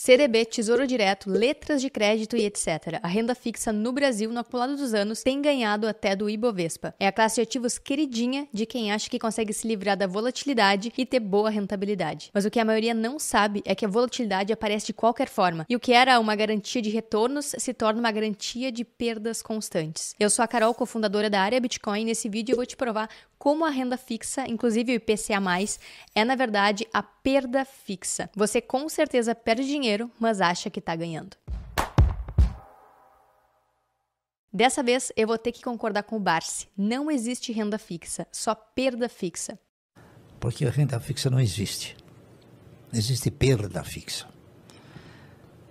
CDB, Tesouro Direto, letras de crédito e etc. A renda fixa no Brasil, no acumulado dos anos, tem ganhado até do Ibovespa. É a classe de ativos queridinha de quem acha que consegue se livrar da volatilidade e ter boa rentabilidade. Mas o que a maioria não sabe é que a volatilidade aparece de qualquer forma, e o que era uma garantia de retornos se torna uma garantia de perdas constantes. Eu sou a Carol, cofundadora da área Bitcoin, e nesse vídeo eu vou te provar como a renda fixa, inclusive o IPCA, é na verdade a perda fixa. Você com certeza perde dinheiro, mas acha que está ganhando. Dessa vez eu vou ter que concordar com o Barsi. Não existe renda fixa, só perda fixa. Porque a renda fixa não existe. Existe perda fixa.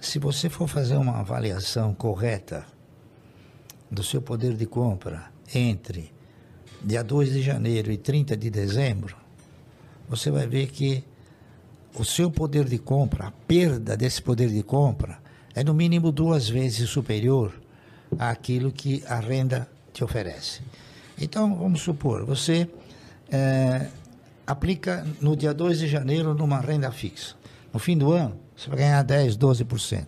Se você for fazer uma avaliação correta do seu poder de compra entre dia 2 de janeiro e 30 de dezembro, você vai ver que o seu poder de compra, a perda desse poder de compra, é no mínimo duas vezes superior àquilo que a renda te oferece. Então, vamos supor, você é, aplica no dia 2 de janeiro numa renda fixa. No fim do ano, você vai ganhar 10, 12%.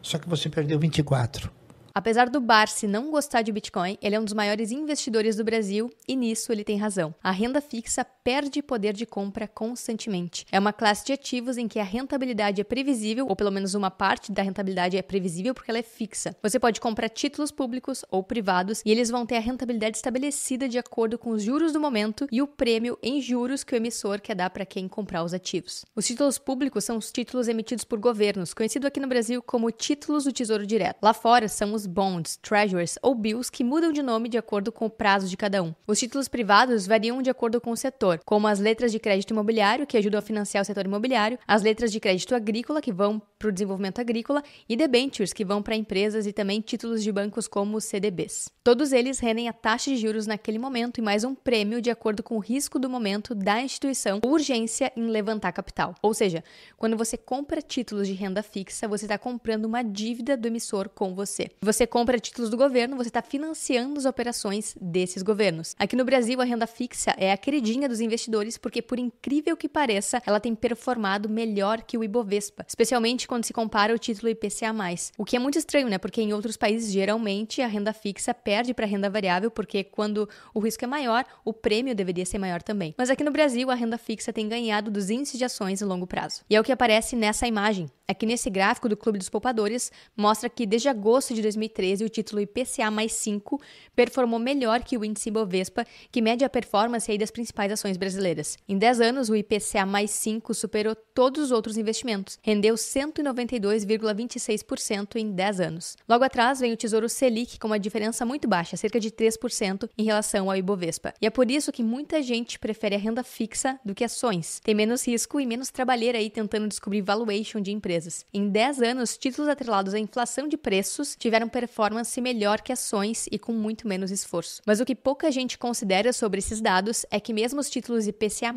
Só que você perdeu 24%. Apesar do Barsi não gostar de Bitcoin, ele é um dos maiores investidores do Brasil e nisso ele tem razão. A renda fixa perde poder de compra constantemente. É uma classe de ativos em que a rentabilidade é previsível, ou pelo menos uma parte da rentabilidade é previsível porque ela é fixa. Você pode comprar títulos públicos ou privados e eles vão ter a rentabilidade estabelecida de acordo com os juros do momento e o prêmio em juros que o emissor quer dar para quem comprar os ativos. Os títulos públicos são os títulos emitidos por governos, conhecido aqui no Brasil como títulos do Tesouro Direto. Lá fora são os títulos bonds, treasuries ou bills que mudam de nome de acordo com o prazo de cada um. Os títulos privados variam de acordo com o setor, como as letras de crédito imobiliário, que ajudam a financiar o setor imobiliário, as letras de crédito agrícola, que vão para o desenvolvimento agrícola, e debentures, que vão para empresas e também títulos de bancos como os CDBs. Todos eles rendem a taxa de juros naquele momento e mais um prêmio de acordo com o risco do momento da instituição, urgência em levantar capital. Ou seja, quando você compra títulos de renda fixa, você está comprando uma dívida do emissor com você. Você você compra títulos do governo, você está financiando as operações desses governos. Aqui no Brasil, a renda fixa é a queridinha dos investidores porque, por incrível que pareça, ela tem performado melhor que o Ibovespa, especialmente quando se compara o título IPCA+. O que é muito estranho, né? Porque em outros países, geralmente, a renda fixa perde para a renda variável porque quando o risco é maior, o prêmio deveria ser maior também. Mas aqui no Brasil, a renda fixa tem ganhado dos índices de ações em longo prazo. E é o que aparece nessa imagem. Aqui nesse gráfico do Clube dos Poupadores, mostra que desde agosto de 2020, 2013, o título IPCA mais 5 performou melhor que o índice Bovespa, que mede a performance aí das principais ações brasileiras. Em 10 anos, o IPCA mais 5 superou todos os outros investimentos, rendeu 192,26% em 10 anos. Logo atrás vem o Tesouro Selic com uma diferença muito baixa, cerca de 3% em relação ao Ibovespa. E é por isso que muita gente prefere a renda fixa do que ações. Tem menos risco e menos trabalheira aí tentando descobrir valuation de empresas. Em 10 anos, títulos atrelados à inflação de preços tiveram performance melhor que ações e com muito menos esforço. Mas o que pouca gente considera sobre esses dados é que mesmo os títulos IPCA+,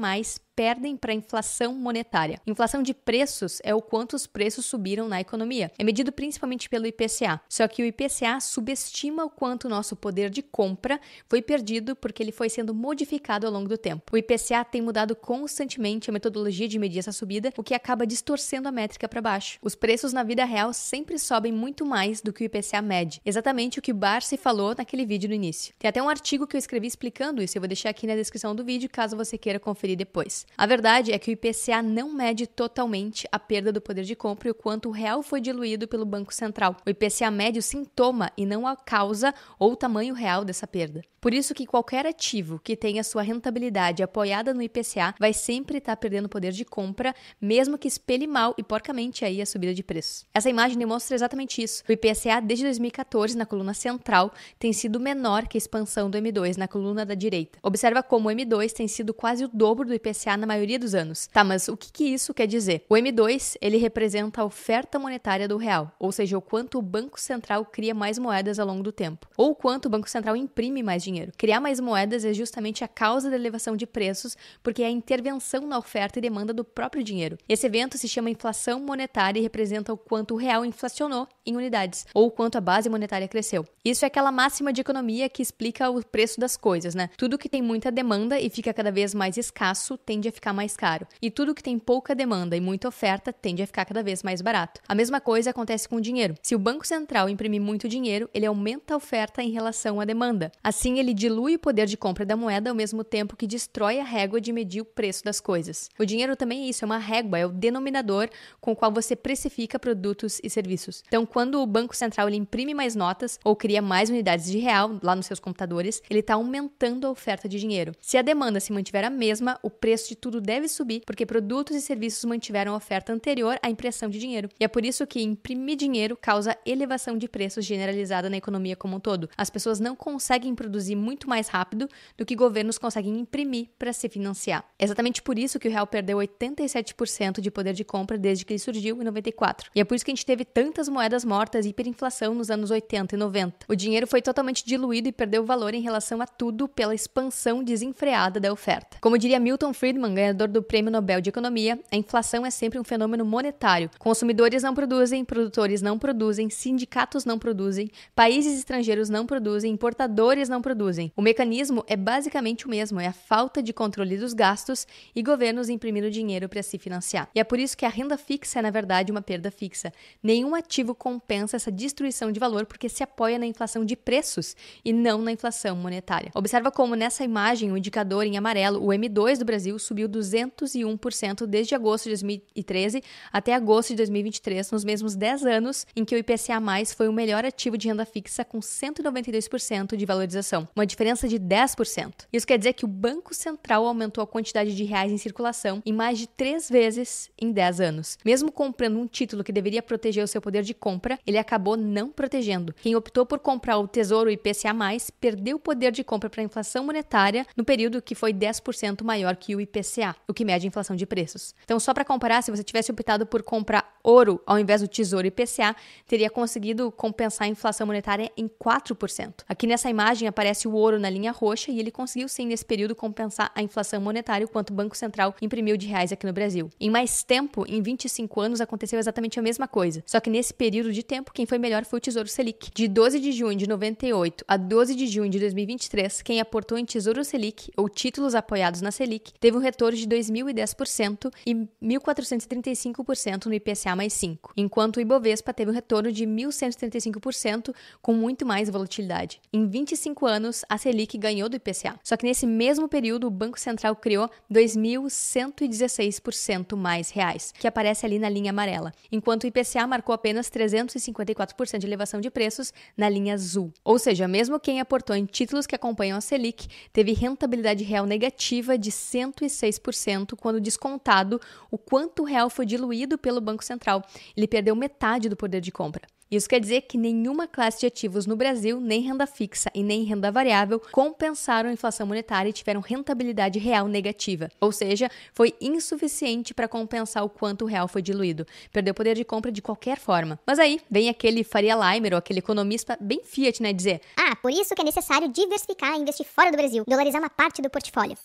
perdem para a inflação monetária. Inflação de preços é o quanto os preços subiram na economia. É medido principalmente pelo IPCA. Só que o IPCA subestima o quanto o nosso poder de compra foi perdido porque ele foi sendo modificado ao longo do tempo. O IPCA tem mudado constantemente a metodologia de medir essa subida, o que acaba distorcendo a métrica para baixo. Os preços na vida real sempre sobem muito mais do que o IPCA mede. Exatamente o que Barsi falou naquele vídeo no início. Tem até um artigo que eu escrevi explicando isso, eu vou deixar aqui na descrição do vídeo caso você queira conferir depois. A verdade é que o IPCA não mede totalmente a perda do poder de compra e o quanto o real foi diluído pelo Banco Central. O IPCA mede o sintoma e não a causa ou o tamanho real dessa perda. Por isso que qualquer ativo que tenha sua rentabilidade apoiada no IPCA vai sempre estar perdendo poder de compra, mesmo que espelhe mal e porcamente aí a subida de preços. Essa imagem demonstra exatamente isso. O IPCA desde 2014 na coluna central tem sido menor que a expansão do M2 na coluna da direita. Observa como o M2 tem sido quase o dobro do IPCA na maioria dos anos. Tá, mas o que, que isso quer dizer? O M2, ele representa a oferta monetária do real, ou seja, o quanto o Banco Central cria mais moedas ao longo do tempo, ou o quanto o Banco Central imprime mais dinheiro. Criar mais moedas é justamente a causa da elevação de preços, porque é a intervenção na oferta e demanda do próprio dinheiro. Esse evento se chama inflação monetária e representa o quanto o real inflacionou em unidades, ou o quanto a base monetária cresceu. Isso é aquela máxima de economia que explica o preço das coisas, né? Tudo que tem muita demanda e fica cada vez mais escasso tende tende a ficar mais caro. E tudo que tem pouca demanda e muita oferta tende a ficar cada vez mais barato. A mesma coisa acontece com o dinheiro. Se o Banco Central imprimir muito dinheiro, ele aumenta a oferta em relação à demanda. Assim, ele dilui o poder de compra da moeda ao mesmo tempo que destrói a régua de medir o preço das coisas. O dinheiro também é isso, é uma régua, é o denominador com o qual você precifica produtos e serviços. Então, quando o Banco Central ele imprime mais notas ou cria mais unidades de real lá nos seus computadores, ele está aumentando a oferta de dinheiro. Se a demanda se mantiver a mesma, o preço de tudo deve subir, porque produtos e serviços mantiveram a oferta anterior à impressão de dinheiro. E é por isso que imprimir dinheiro causa elevação de preços generalizada na economia como um todo. As pessoas não conseguem produzir muito mais rápido do que governos conseguem imprimir para se financiar. É exatamente por isso que o real perdeu 87% de poder de compra desde que ele surgiu em 94. E é por isso que a gente teve tantas moedas mortas e hiperinflação nos anos 80 e 90. O dinheiro foi totalmente diluído e perdeu valor em relação a tudo pela expansão desenfreada da oferta. Como diria Milton Friedman, Kahneman, ganhador do Prêmio Nobel de Economia, a inflação é sempre um fenômeno monetário. Consumidores não produzem, produtores não produzem, sindicatos não produzem, países estrangeiros não produzem, importadores não produzem. O mecanismo é basicamente o mesmo, é a falta de controle dos gastos e governos imprimindo dinheiro para se financiar. E é por isso que a renda fixa é, na verdade, uma perda fixa. Nenhum ativo compensa essa destruição de valor porque se apoia na inflação de preços e não na inflação monetária. Observa como nessa imagem o indicador em amarelo, o M2 do Brasil, subiu 201% desde agosto de 2013 até agosto de 2023, nos mesmos 10 anos em que o IPCA foi o melhor ativo de renda fixa com 192% de valorização, uma diferença de 10%. Isso quer dizer que o Banco Central aumentou a quantidade de reais em circulação em mais de três vezes em 10 anos. Mesmo comprando um título que deveria proteger o seu poder de compra, ele acabou não protegendo. Quem optou por comprar o Tesouro IPCA+, perdeu o poder de compra para a inflação monetária no período que foi 10% maior que o IPCA IPCA, o que mede a inflação de preços. Então, só para comparar, se você tivesse optado por comprar ouro, ao invés do tesouro IPCA, teria conseguido compensar a inflação monetária em 4%. Aqui nessa imagem aparece o ouro na linha roxa e ele conseguiu sim nesse período compensar a inflação monetária quanto o Banco Central imprimiu de reais aqui no Brasil. Em mais tempo, em 25 anos aconteceu exatamente a mesma coisa, só que nesse período de tempo quem foi melhor foi o Tesouro Selic. De 12 de junho de 98 a 12 de junho de 2023, quem aportou em Tesouro Selic ou títulos apoiados na Selic teve um retorno de 2010% e 1435% no IPCA mais 5, enquanto o Ibovespa teve um retorno de 1.135%, com muito mais volatilidade. Em 25 anos, a Selic ganhou do IPCA. Só que nesse mesmo período, o Banco Central criou 2.116% mais reais, que aparece ali na linha amarela, enquanto o IPCA marcou apenas 354% de elevação de preços na linha azul. Ou seja, mesmo quem aportou em títulos que acompanham a Selic teve rentabilidade real negativa de 106% quando descontado o quanto o real foi diluído pelo Banco Central ele perdeu metade do poder de compra. Isso quer dizer que nenhuma classe de ativos no Brasil, nem renda fixa e nem renda variável, compensaram a inflação monetária e tiveram rentabilidade real negativa. Ou seja, foi insuficiente para compensar o quanto o real foi diluído. Perdeu poder de compra de qualquer forma. Mas aí vem aquele Faria Limer ou aquele economista bem fiat, né? Dizer: Ah, por isso que é necessário diversificar e investir fora do Brasil, dolarizar uma parte do portfólio.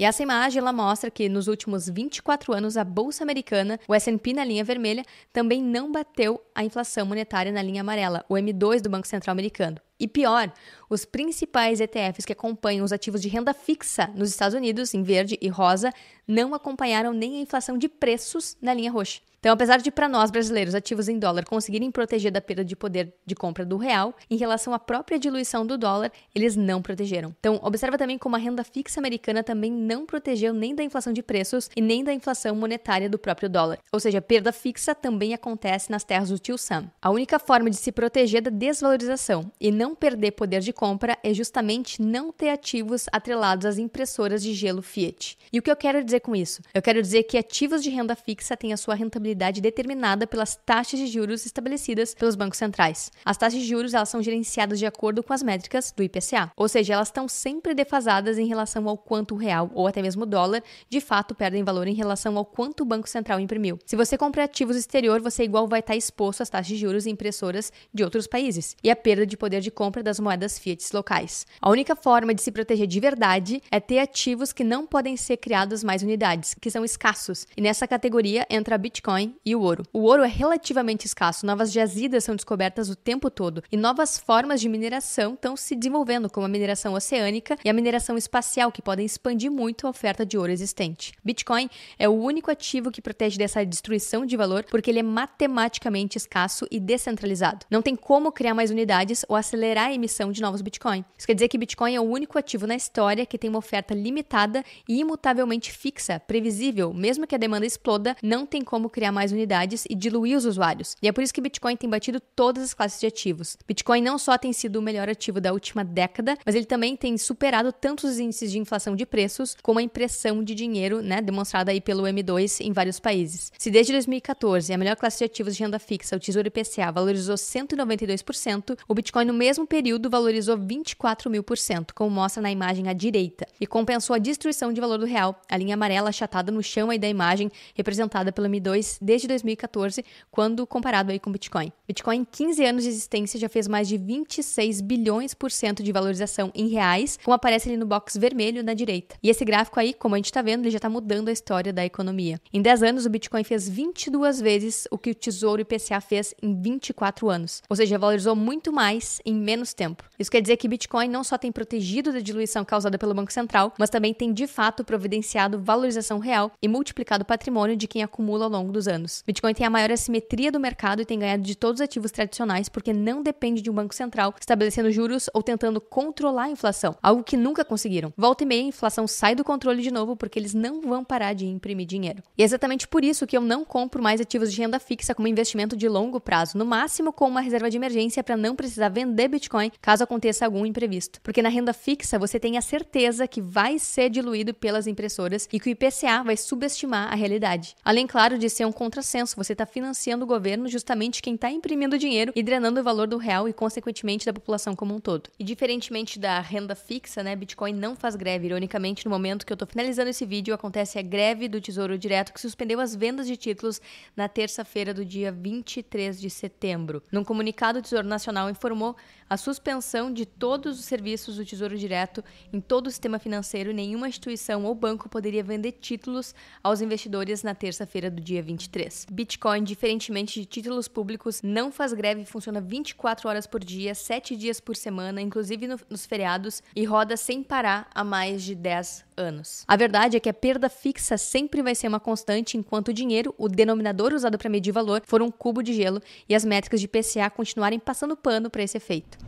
E essa imagem ela mostra que nos últimos 24 anos a bolsa americana, o S&P na linha vermelha, também não bateu a inflação monetária na linha amarela, o M2 do Banco Central americano. E pior, os principais ETFs que acompanham os ativos de renda fixa nos Estados Unidos, em verde e rosa, não acompanharam nem a inflação de preços na linha roxa. Então, apesar de para nós brasileiros ativos em dólar conseguirem proteger da perda de poder de compra do real, em relação à própria diluição do dólar, eles não protegeram. Então, observa também como a renda fixa americana também não protegeu nem da inflação de preços e nem da inflação monetária do próprio dólar. Ou seja, a perda fixa também acontece nas terras do tio Sam. A única forma de se proteger da desvalorização e não não perder poder de compra é justamente não ter ativos atrelados às impressoras de gelo Fiat. E o que eu quero dizer com isso? Eu quero dizer que ativos de renda fixa têm a sua rentabilidade determinada pelas taxas de juros estabelecidas pelos bancos centrais. As taxas de juros elas são gerenciadas de acordo com as métricas do IPCA, ou seja, elas estão sempre defasadas em relação ao quanto o real ou até mesmo o dólar de fato perdem valor em relação ao quanto o Banco Central imprimiu. Se você compra ativos exterior, você é igual vai estar exposto às taxas de juros impressoras de outros países. E a perda de poder de compra das moedas fiat locais. A única forma de se proteger de verdade é ter ativos que não podem ser criados mais unidades, que são escassos, e nessa categoria entra Bitcoin e o ouro. O ouro é relativamente escasso, novas jazidas são descobertas o tempo todo e novas formas de mineração estão se desenvolvendo, como a mineração oceânica e a mineração espacial, que podem expandir muito a oferta de ouro existente. Bitcoin é o único ativo que protege dessa destruição de valor porque ele é matematicamente escasso e descentralizado. Não tem como criar mais unidades ou acelerar acelerar a emissão de novos Bitcoin. Isso quer dizer que Bitcoin é o único ativo na história que tem uma oferta limitada e imutavelmente fixa, previsível, mesmo que a demanda exploda, não tem como criar mais unidades e diluir os usuários. E é por isso que Bitcoin tem batido todas as classes de ativos. Bitcoin não só tem sido o melhor ativo da última década, mas ele também tem superado tanto os índices de inflação de preços como a impressão de dinheiro, né, demonstrada aí pelo M2 em vários países. Se desde 2014 a melhor classe de ativos de renda fixa, o Tesouro IPCA, valorizou 192%, o Bitcoin no mesmo mesmo período valorizou 24 mil por cento, como mostra na imagem à direita, e compensou a destruição de valor do real, a linha amarela achatada no chão aí da imagem, representada pelo M2 desde 2014, quando comparado aí com o Bitcoin. Bitcoin, em 15 anos de existência, já fez mais de 26 bilhões por cento de valorização em reais, como aparece ali no box vermelho na direita. E esse gráfico aí, como a gente está vendo, ele já está mudando a história da economia. Em 10 anos, o Bitcoin fez 22 vezes o que o Tesouro IPCA fez em 24 anos, ou seja, valorizou muito mais em menos tempo. Isso quer dizer que Bitcoin não só tem protegido da diluição causada pelo Banco Central, mas também tem de fato providenciado valorização real e multiplicado o patrimônio de quem acumula ao longo dos anos. Bitcoin tem a maior assimetria do mercado e tem ganhado de todos os ativos tradicionais porque não depende de um banco central estabelecendo juros ou tentando controlar a inflação, algo que nunca conseguiram. Volta e meia, a inflação sai do controle de novo porque eles não vão parar de imprimir dinheiro. E é exatamente por isso que eu não compro mais ativos de renda fixa como investimento de longo prazo, no máximo com uma reserva de emergência para não precisar vender Bitcoin caso aconteça algum imprevisto. Porque na renda fixa você tem a certeza que vai ser diluído pelas impressoras e que o IPCA vai subestimar a realidade. Além, claro, de ser um contrassenso, você está financiando o governo justamente quem está imprimindo dinheiro e drenando o valor do real e, consequentemente, da população como um todo. E diferentemente da renda fixa, né, Bitcoin não faz greve. Ironicamente, no momento que eu estou finalizando esse vídeo, acontece a greve do Tesouro Direto que suspendeu as vendas de títulos na terça-feira do dia 23 de setembro. Num comunicado, o Tesouro Nacional informou a suspensão de todos os serviços do Tesouro Direto em todo o sistema financeiro, nenhuma instituição ou banco poderia vender títulos aos investidores na terça-feira do dia 23. Bitcoin, diferentemente de títulos públicos, não faz greve e funciona 24 horas por dia, 7 dias por semana, inclusive no, nos feriados, e roda sem parar há mais de 10 anos. A verdade é que a perda fixa sempre vai ser uma constante, enquanto o dinheiro, o denominador usado para medir valor, for um cubo de gelo e as métricas de PCA continuarem passando pano para esse efeito.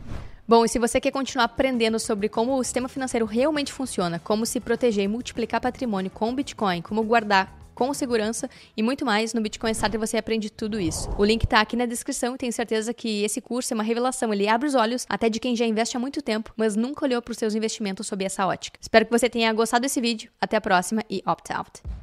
Bom, e se você quer continuar aprendendo sobre como o sistema financeiro realmente funciona, como se proteger e multiplicar patrimônio com Bitcoin, como guardar com segurança e muito mais. No Bitcoin Insider você aprende tudo isso. O link está aqui na descrição e tenho certeza que esse curso é uma revelação. Ele abre os olhos até de quem já investe há muito tempo, mas nunca olhou para os seus investimentos sob essa ótica. Espero que você tenha gostado desse vídeo. Até a próxima e opt out.